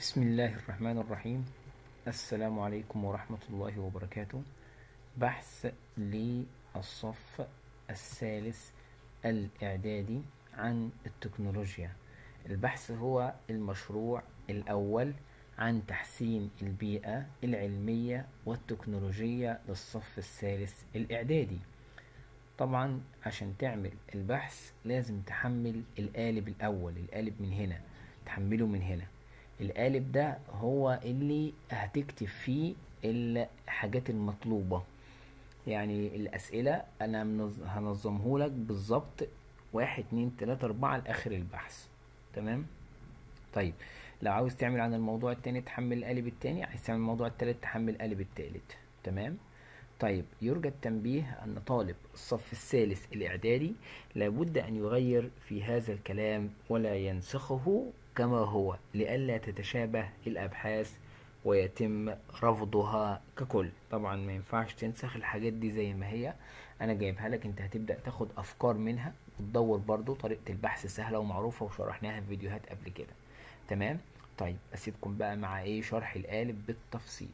بسم الله الرحمن الرحيم السلام عليكم ورحمة الله وبركاته بحث للصف الثالث الإعدادي عن التكنولوجيا البحث هو المشروع الأول عن تحسين البيئة العلمية والتكنولوجية للصف الثالث الإعدادي طبعا عشان تعمل البحث لازم تحمل القالب الأول القالب من هنا تحمله من هنا القالب ده هو اللي هتكتب فيه الحاجات المطلوبة يعني الأسئلة أنا هنظمه لك بالظبط واحد اتنين تلاتة أربعة لآخر البحث تمام طيب لو عاوز تعمل عن الموضوع التاني تحمل القالب التاني عايز تعمل الموضوع التالت تحمل القالب التالت تمام طيب يرجى التنبيه أن طالب الصف الثالث الإعدادي لابد أن يغير في هذا الكلام ولا ينسخه كما هو لئلا تتشابه الأبحاث ويتم رفضها ككل طبعا ما ينفعش تنسخ الحاجات دي زي ما هي انا جايبها لك انت هتبدا تاخد افكار منها وتدور برضو طريقه البحث سهله ومعروفه وشرحناها في فيديوهات قبل كده تمام طيب اسيبكم بقى مع ايه شرح القالب بالتفصيل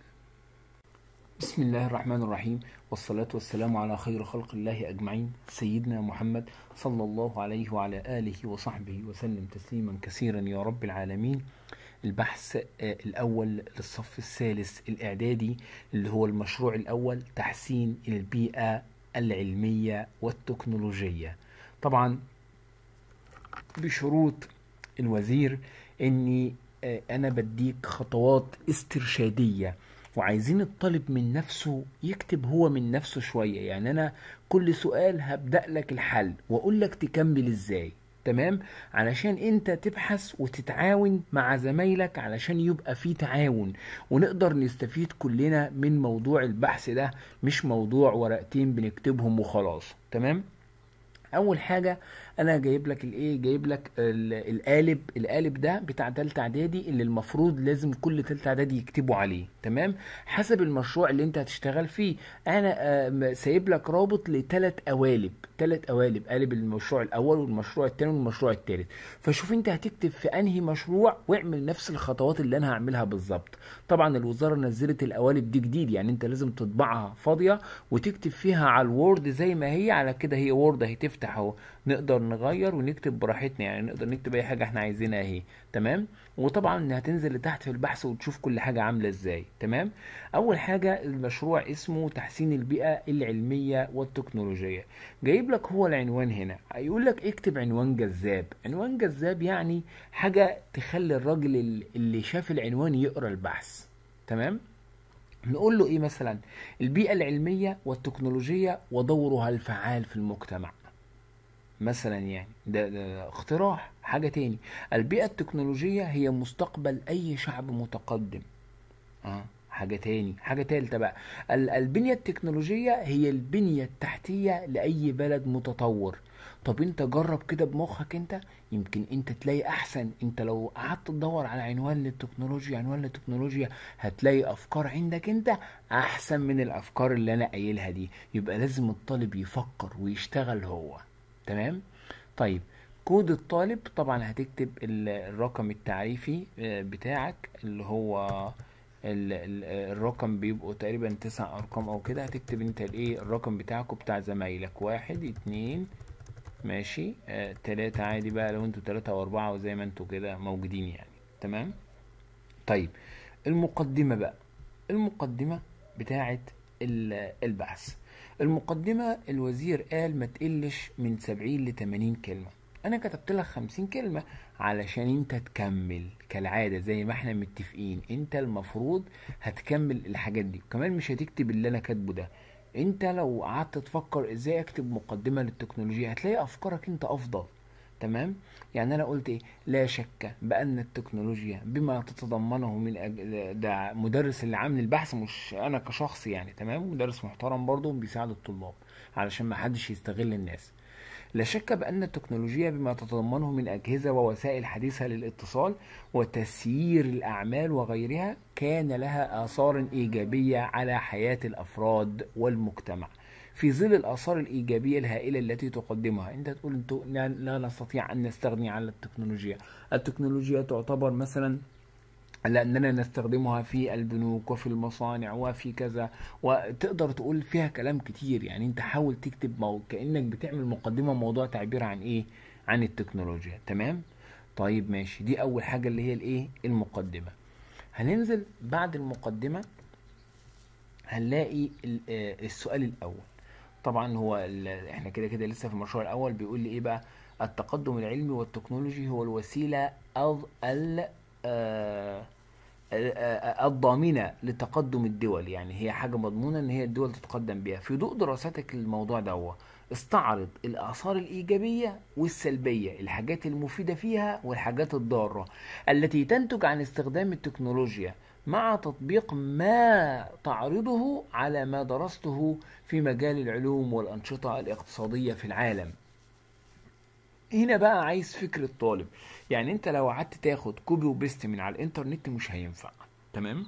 بسم الله الرحمن الرحيم والصلاة والسلام على خير خلق الله أجمعين سيدنا محمد صلى الله عليه وعلى آله وصحبه وسلم تسليما كثيرا يا رب العالمين البحث آه، الأول للصف الثالث الإعدادي اللي هو المشروع الأول تحسين البيئة العلمية والتكنولوجية طبعا بشروط الوزير أني آه، أنا بديك خطوات استرشادية وعايزين الطالب من نفسه يكتب هو من نفسه شوية يعني أنا كل سؤال هبدأ لك الحل وأقول لك تكمل إزاي تمام علشان انت تبحث وتتعاون مع زمايلك علشان يبقى في تعاون ونقدر نستفيد كلنا من موضوع البحث ده مش موضوع ورقتين بنكتبهم وخلاص تمام اول حاجه انا جايب لك الايه جايب لك القالب القالب ده بتاع تالتة اعدادي اللي المفروض لازم كل تالتة اعدادي يكتبوا عليه تمام حسب المشروع اللي انت هتشتغل فيه انا آه، سايب لك رابط لتلات قوالب تلات قوالب قالب المشروع الاول والمشروع الثاني والمشروع الثالث فشوف انت هتكتب في انهي مشروع واعمل نفس الخطوات اللي انا هعملها بالظبط طبعا الوزاره نزلت القوالب دي جديد يعني انت لازم تطبعها فاضيه وتكتب فيها على الوورد زي ما هي على كده هي وورد هتفتح اهو نقدر نغير ونكتب براحتنا يعني نقدر نكتب اي حاجه احنا عايزينها اهي تمام وطبعا هتنزل لتحت في البحث وتشوف كل حاجه عامله ازاي تمام اول حاجه المشروع اسمه تحسين البيئه العلميه والتكنولوجيه جايب لك هو العنوان هنا يقول لك اكتب عنوان جذاب عنوان جذاب يعني حاجه تخلي الراجل اللي شاف العنوان يقرا البحث تمام نقول له ايه مثلا البيئه العلميه والتكنولوجيه ودورها الفعال في المجتمع مثلا يعني ده, ده اقتراح حاجة تاني البيئة التكنولوجية هي مستقبل أي شعب متقدم أه حاجة تاني حاجة تالتة بقى البنية التكنولوجية هي البنية التحتية لأي بلد متطور طب انت جرب كده بمخك انت يمكن انت تلاقي احسن انت لو قعدت تدور على عنوان للتكنولوجيا عنوان للتكنولوجيا هتلاقي افكار عندك انت احسن من الافكار اللي انا قايلها دي يبقى لازم الطالب يفكر ويشتغل هو تمام طيب كود الطالب طبعا هتكتب الرقم التعريفي آه، بتاعك اللي هو الرقم بيبقوا تقريبا تسع ارقام او كده هتكتب انت الايه الرقم بتاعك وبتاع زمايلك واحد اتنين ماشي آه، تلاتة عادي بقى لو انتوا تلاتة واربعة وزي ما انتوا كده موجودين يعني تمام طيب المقدمة بقى المقدمة بتاعت البحث المقدمة الوزير قال ما تقلش من 70 ل 80 كلمة أنا كتبت لك 50 كلمة علشان أنت تكمل كالعادة زي ما احنا متفقين أنت المفروض هتكمل الحاجات دي وكمان مش هتكتب اللي أنا كاتبه ده أنت لو قعدت تفكر إزاي أكتب مقدمة للتكنولوجيا هتلاقي أفكارك أنت أفضل تمام يعني انا قلت ايه لا شك بان التكنولوجيا بما تتضمنه من أجل ده مدرس اللي عامل البحث مش انا كشخص يعني تمام مدرس محترم برضه بيساعد الطلاب علشان ما حدش يستغل الناس لا شك بأن التكنولوجيا بما تتضمنه من أجهزة ووسائل حديثة للاتصال وتسيير الأعمال وغيرها كان لها آثار إيجابية على حياة الأفراد والمجتمع في ظل الآثار الإيجابية الهائلة التي تقدمها أنت تقول لا نستطيع أن نستغني عن التكنولوجيا التكنولوجيا تعتبر مثلا لأننا نستخدمها في البنوك وفي المصانع وفي كذا وتقدر تقول فيها كلام كتير يعني أنت حاول تكتب مو... كأنك بتعمل مقدمة موضوع تعبير عن إيه عن التكنولوجيا تمام طيب ماشي دي أول حاجة اللي هي الإيه المقدمة هننزل بعد المقدمة هنلاقي آه، السؤال الأول طبعا هو احنا كده كده لسه في المشروع الاول بيقول لي ايه بقى التقدم العلمي والتكنولوجي هو الوسيله ال آه، آه، آه، الضامنه لتقدم الدول يعني هي حاجه مضمونه ان هي الدول تتقدم بيها في ضوء دراستك للموضوع ده هو استعرض الآثار الإيجابية والسلبية الحاجات المفيدة فيها والحاجات الضارة التي تنتج عن استخدام التكنولوجيا مع تطبيق ما تعرضه على ما درسته في مجال العلوم والأنشطة الاقتصادية في العالم هنا بقى عايز فكر الطالب يعني انت لو قعدت تاخد كوبي وبيست من على الانترنت مش هينفع تمام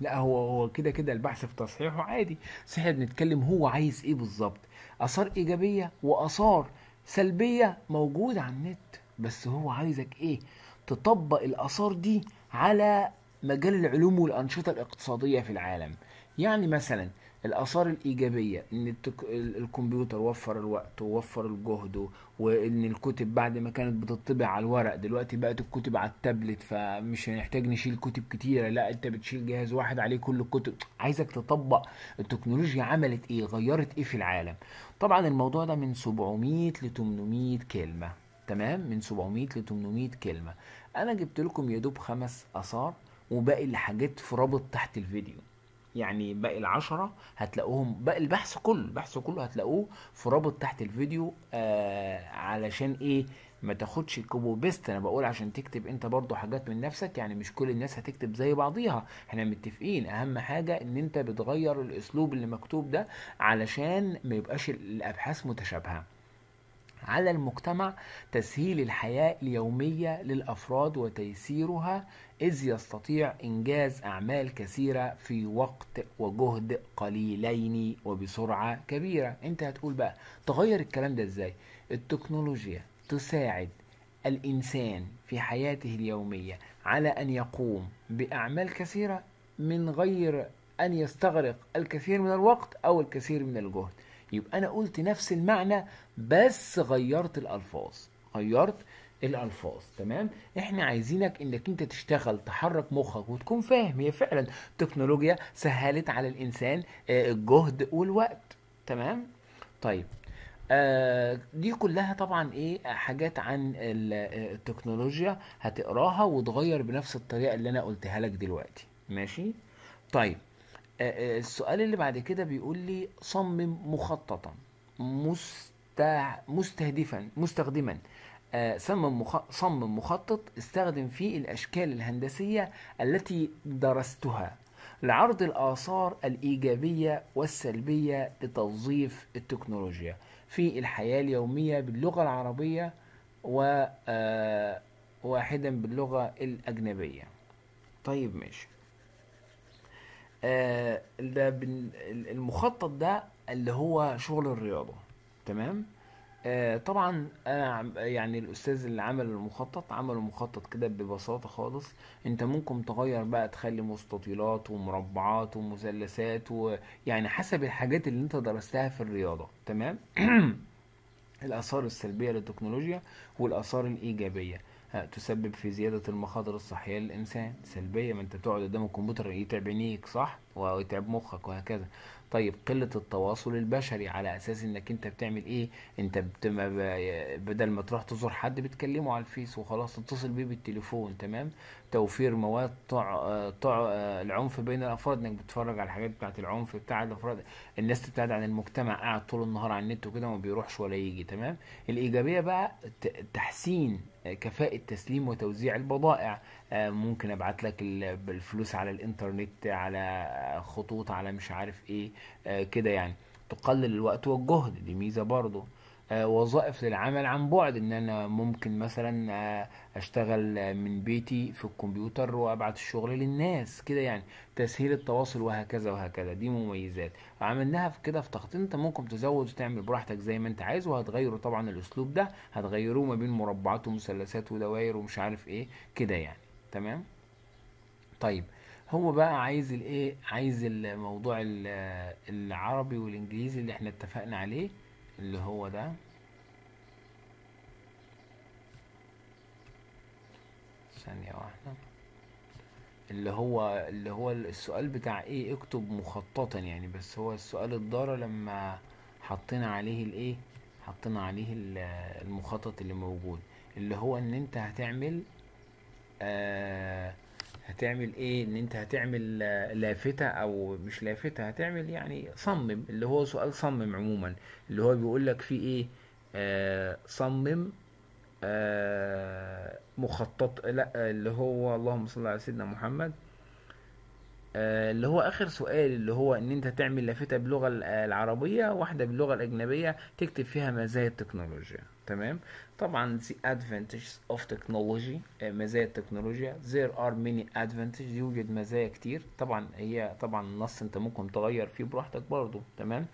لا هو هو كده كده البحث في تصحيحه عادي بس احنا بنتكلم هو عايز ايه بالظبط اثار ايجابيه واثار سلبيه موجوده على النت بس هو عايزك ايه تطبق الاثار دي على مجال العلوم والانشطه الاقتصاديه في العالم يعني مثلا الاثار الايجابيه ان التك... الكمبيوتر وفر الوقت ووفر الجهد وان الكتب بعد ما كانت بتطبع على الورق دلوقتي بقت الكتب على التابلت فمش هنحتاج نشيل كتب كتيره لا انت بتشيل جهاز واحد عليه كل الكتب عايزك تطبق التكنولوجيا عملت ايه غيرت ايه في العالم طبعا الموضوع ده من 700 ل 800 كلمه تمام من 700 ل 800 كلمه انا جبت لكم يا دوب خمس اثار وباقي الحاجات في رابط تحت الفيديو يعني باقي العشرة هتلاقوهم باقي البحث كله البحث كله هتلاقوه في رابط تحت الفيديو آه علشان ايه ما تاخدش كوبو بيست انا بقول عشان تكتب انت برضو حاجات من نفسك يعني مش كل الناس هتكتب زي بعضيها احنا متفقين اهم حاجة ان انت بتغير الاسلوب اللي مكتوب ده علشان ما يبقاش الابحاث متشابهة على المجتمع تسهيل الحياة اليومية للأفراد وتيسيرها إذ يستطيع إنجاز أعمال كثيرة في وقت وجهد قليلين وبسرعة كبيرة أنت هتقول بقى تغير الكلام ده إزاي التكنولوجيا تساعد الإنسان في حياته اليومية على أن يقوم بأعمال كثيرة من غير أن يستغرق الكثير من الوقت أو الكثير من الجهد يبقى أنا قلت نفس المعنى بس غيرت الالفاظ غيرت الالفاظ تمام احنا عايزينك انك انت تشتغل تحرك مخك وتكون فاهم هي فعلا تكنولوجيا سهلت على الانسان آه، الجهد والوقت تمام طيب آه دي كلها طبعا ايه حاجات عن آه، التكنولوجيا هتقراها وتغير بنفس الطريقه اللي انا قلتها لك دلوقتي ماشي طيب آه, آه، السؤال اللي بعد كده بيقول لي صمم مخططا مست بتاع مستهدفا مستخدما آه، صمم صمم مخطط استخدم فيه الأشكال الهندسية التي درستها لعرض الآثار الإيجابية والسلبية لتوظيف التكنولوجيا في الحياة اليومية باللغة العربية وواحدا آه، باللغة الأجنبية طيب ماشي آه، المخطط ده اللي هو شغل الرياضة تمام آه، طبعا انا آه، يعني الاستاذ اللي عمل المخطط عمل مخطط كده ببساطه خالص انت ممكن تغير بقى تخلي مستطيلات ومربعات ومثلثات ويعني حسب الحاجات اللي انت درستها في الرياضه تمام الاثار السلبيه للتكنولوجيا والاثار الايجابيه آه، تسبب في زياده المخاطر الصحيه للانسان سلبيه ما انت تقعد قدام الكمبيوتر يتعب إيه، عينيك صح ويتعب مخك وهكذا طيب قله التواصل البشري على اساس انك انت بتعمل ايه انت بدل ما تروح تزور حد بتكلمه على الفيس وخلاص تتصل بيه بالتليفون تمام توفير مواد طع... طع... العنف بين الافراد انك بتتفرج على الحاجات بتاعت العنف بتاع الافراد الناس تبتعد عن المجتمع قاعد طول النهار على النت وكده ما بيروحش ولا يجي تمام الايجابيه بقى تحسين كفاءة تسليم وتوزيع البضائع آه، ممكن ابعت لك الفلوس على الانترنت على خطوط على مش عارف ايه آه، كده يعني تقلل الوقت والجهد دي ميزه برضه آه، وظائف للعمل عن بعد ان انا ممكن مثلا آه، اشتغل من بيتي في الكمبيوتر وابعت الشغل للناس كده يعني تسهيل التواصل وهكذا وهكذا دي مميزات عملناها في كده في تخطيط انت ممكن تزود وتعمل براحتك زي ما انت عايز وهتغيره طبعا الاسلوب ده هتغيروه ما بين مربعات ومثلثات ودوائر ومش عارف ايه كده يعني تمام طيب هو بقى عايز الايه عايز الموضوع العربي والانجليزي اللي احنا اتفقنا عليه اللي هو ده ثانية واحدة اللي هو اللي هو السؤال بتاع ايه اكتب مخططا يعني بس هو السؤال الدارة لما حطينا عليه الايه حطينا عليه المخطط اللي موجود اللي هو ان انت هتعمل آه هتعمل ايه ان انت هتعمل لافتة او مش لافتة هتعمل يعني صمم اللي هو سؤال صمم عموما اللي هو بيقول لك في ايه آه صمم آه مخطط لا اللي هو اللهم صل على سيدنا محمد آه، اللي هو اخر سؤال اللي هو ان انت تعمل لافتة باللغة العربية واحدة باللغة الاجنبية تكتب فيها مزايا التكنولوجيا تمام طبعا the advantages of technology آه، مزايا التكنولوجيا there are many advantages يوجد مزايا كتير طبعا هي طبعا النص انت ممكن تغير فيه براحتك برضو تمام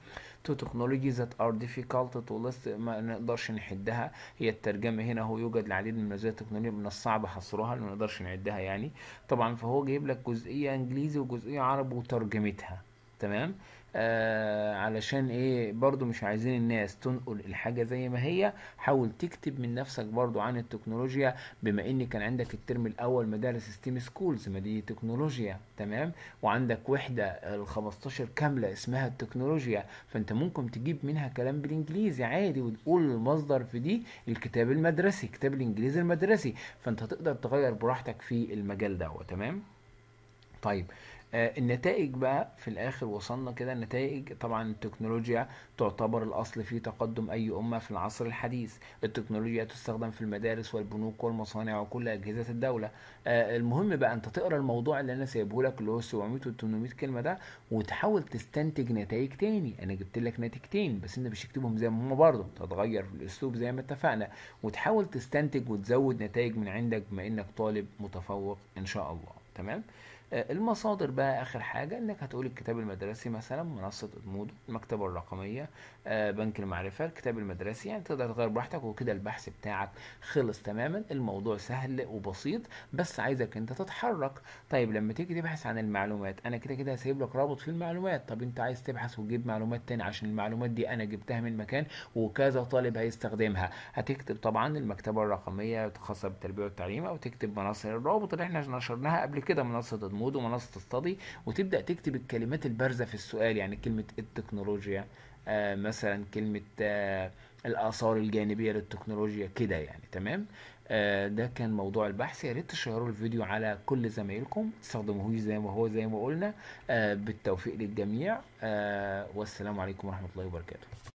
to technologies that are difficult to list ما نقدرش نحدها هي الترجمة هنا هو يوجد العديد من مزايا التكنولوجيا من الصعب حصرها ما نقدرش نعدها يعني طبعا فهو جايب لك جزئية انجليزي وجزئية عربي وترجمتها تمام آه علشان ايه برضو مش عايزين الناس تنقل الحاجة زي ما هي حاول تكتب من نفسك برضو عن التكنولوجيا بما ان كان عندك الترم الاول مدارس ستيم سكولز ما دي تكنولوجيا تمام وعندك وحدة ال 15 كاملة اسمها التكنولوجيا فانت ممكن تجيب منها كلام بالانجليزي عادي وتقول المصدر في دي الكتاب المدرسي كتاب الانجليزي المدرسي فانت هتقدر تغير براحتك في المجال ده تمام طيب آه آه، النتائج بقى في الاخر وصلنا كده النتائج طبعا التكنولوجيا تعتبر الاصل في تقدم اي امه في العصر الحديث التكنولوجيا تستخدم في المدارس والبنوك والمصانع وكل اجهزه الدوله آه، المهم بقى انت تقرا الموضوع اللي انا سايبه لك اللي هو 700 و 800 كلمه ده وتحاول تستنتج نتائج تاني انا جبت لك نتيجتين بس انت مش هتكتبهم زي ما هم برضه تتغير الاسلوب زي ما اتفقنا وتحاول تستنتج وتزود نتائج من عندك بما انك طالب متفوق ان شاء الله تمام آه، المصادر بقى اخر حاجه انك هتقول الكتاب المدرسي مثلا منصه ادمودو المكتبه الرقميه آه، بنك المعرفه الكتاب المدرسي يعني تقدر تغير براحتك وكده البحث بتاعك خلص تماما الموضوع سهل وبسيط بس عايزك انت تتحرك طيب لما تيجي تبحث عن المعلومات انا كده كده هسيب لك رابط في المعلومات طب انت عايز تبحث وتجيب معلومات تاني عشان المعلومات دي انا جبتها من مكان وكذا طالب هيستخدمها هتكتب طبعا المكتبه الرقميه الخاصه بالتربيه والتعليم او تكتب منصه الرابط اللي احنا نشرناها قبل كده منصه ادمودو عمود ومنصه الصدي وتبدا تكتب الكلمات البارزه في السؤال يعني كلمه التكنولوجيا آه مثلا كلمه آه الاثار الجانبيه للتكنولوجيا كده يعني تمام آه ده كان موضوع البحث يا ريت تشيروا الفيديو على كل زمايلكم تستخدموهوش زي ما هو زي ما قلنا آه بالتوفيق للجميع آه والسلام عليكم ورحمه الله وبركاته